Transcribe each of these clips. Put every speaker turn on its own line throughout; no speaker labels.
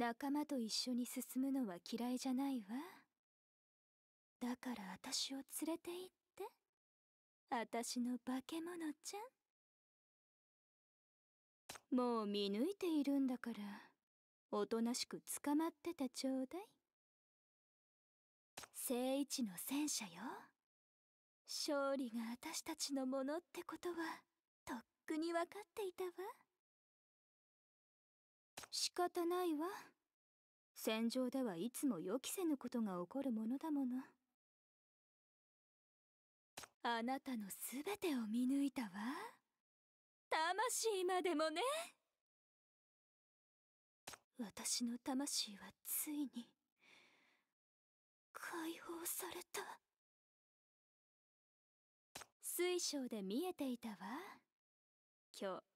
仲間と一緒に進むのは嫌いじゃないわだから私を連れて行って私の化
け物ち
ゃんもう見抜いているんだからおとなしく捕まっててちょうだい聖一の戦車よ勝利が私たちのものってことはとっくに分かっていたわ。仕方ないわ戦場ではいつも予期せぬことが起こるものだものあなたの全てを見抜いたわ魂までもね私の魂はついに
解放された
水晶で見えていたわ今日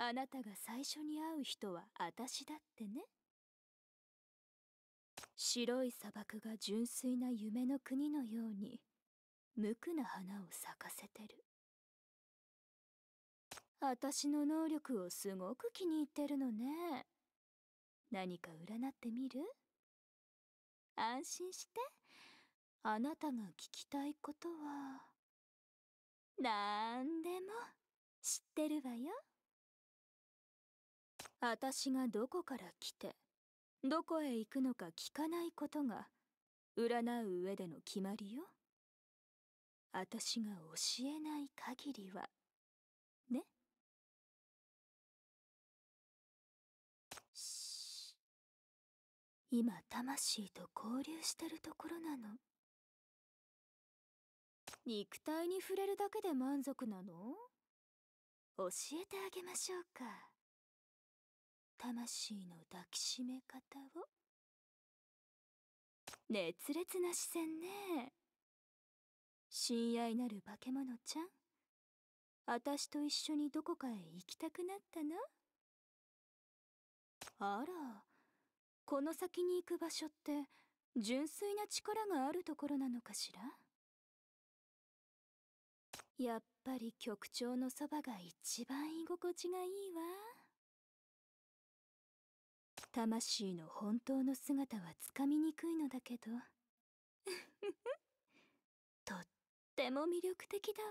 あなたが最初に会う人は私だってね白い砂漠が純粋な夢の国のように無垢な花を咲かせてる私の能力をすごく気に入ってるのね何か占ってみる安心してあなたが聞きたいことは何でも知ってるわよ私がどこから来てどこへ行くのか聞かないことが占
う上での決まりよ私が教えない限りはね今魂と交流してるところ
なの肉体に触れるだけで満足な
の教えてあげましょうか魂の抱きしめ方を熱烈
な視線ね親愛なる化け物ちゃん私と一緒にどこかへ行きたくなったなあらこの先に行く場所って純粋な力があるところなのかしらやっぱり局長のそばが一番居心地がいいわ。魂の本当の姿はつかみにくいのだけど
とっても魅力的だわ